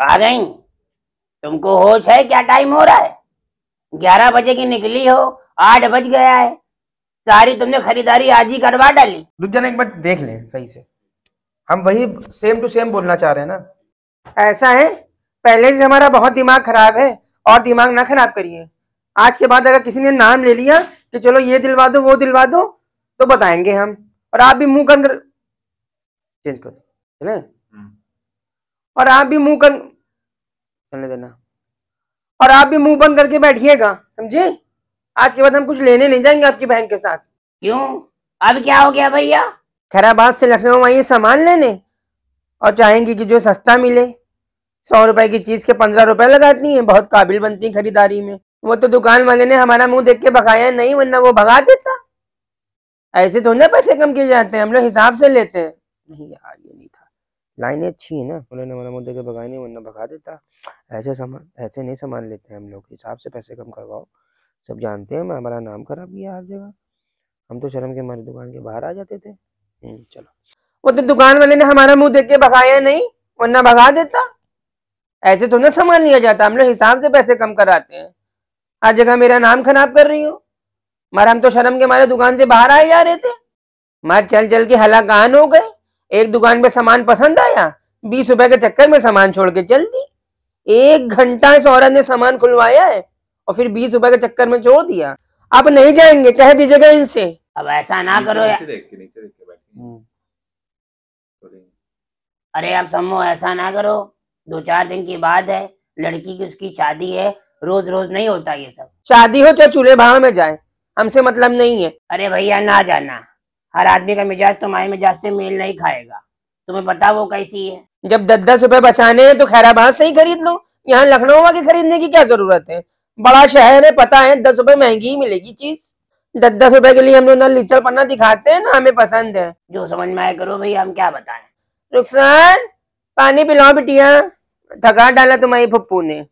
आ गई तुमको होश है क्या टाइम हो रहा है ग्यारह बजे की निकली हो आठ बज गया है सारी तुमने खरीदारी आज ही करवा डाली रुक जाना एक बार देख ले सही से हम वही सेम टू सेम बोलना चाह रहे हैं ना ऐसा है पहले से हमारा बहुत दिमाग खराब है और दिमाग ना खराब करिए आज के बाद अगर किसी ने नाम ले लिया कि चलो ये दिलवा दो वो दिलवा दो तो बताएंगे हम और आप भी मुंह के अंदर चेंज करो चले और आप भी मुंह कर चलने देना और आप भी मुंह बंद करके बैठिएगा समझे आज के बाद हम कुछ लेने नहीं जाएंगे आपकी बहन के साथ क्यों अब क्या हो गया भैया खैराबाद से लखनऊ आइए सामान लेने और चाहेंगी कि जो सस्ता मिले सौ रुपए की चीज के पंद्रह रुपए लगाती है बहुत काबिल बनती है खरीदारी में वो तो दुकान वाले ने हमारा मुंह देख के भगाया नहीं वरना वो भगा देता ऐसे तो ना पैसे कम किए जाते हैं हम लोग हिसाब से लेते हैं नहीं यार ये नहीं था लाइनें अच्छी है ना उन्होंने मना मतलब मुझे के भगाई नहीं वरना भगा देता ऐसे सामान ऐसे नहीं सामान लेते हैं हम लोग हिसाब से पैसे कम करवाओ सब जानते हैं हमारा नाम खराब किया हर जगह हम तो शर्म के हमारी दुकान के बाहर आ जाते थे हम्म, चलो वो तो दुकान वाले ने हमारा मुंह देख के भगाया नहीं वरना भगा देता ऐसे तो ना सामान लिया जाता हम लोग हिसाब से पैसे कम कराते हैं हर जगह मेरा नाम खराब कर रही हो मारा हम तो शर्म के हमारे दुकान से बाहर आए जा रहे थे मार चल चल के हलाकान हो गए एक दुकान पे सामान पसंद आया बीस रुपए के चक्कर में सामान छोड़ के चल दी एक घंटा इस औरत ने सामान खुलवाया है और फिर बीस रुपए के चक्कर में छोड़ दिया आप नहीं जाएंगे कह दीजिएगा इनसे अब ऐसा ना करो हम्म। अरे आप समो ऐसा ना करो दो चार दिन की बात है लड़की की उसकी शादी है रोज रोज नहीं होता ये सब शादी हो चाहे चूल्हे भाव में जाए हमसे मतलब नहीं है अरे भैया ना जाना हर आदमी का मिजाज तुम्हारे मिजाज से मेल नहीं खाएगा तुम्हें पता वो कैसी है जब दस दस रुपए बचाने हैं तो खैराबाद से ही खरीद लो यहाँ लखनऊ आके खरीदने की क्या जरूरत है बड़ा शहर है पता है दस रुपए महंगी ही मिलेगी चीज दस दस रुपए के लिए हम लोग ना लिचड़ पन्ना दिखाते हैं ना हमें पसंद है जो समझ में आया करो भैया हम क्या बताए रुखसान पानी पिलाओ बिटिया थका डाला तुम्हारी पप्पू ने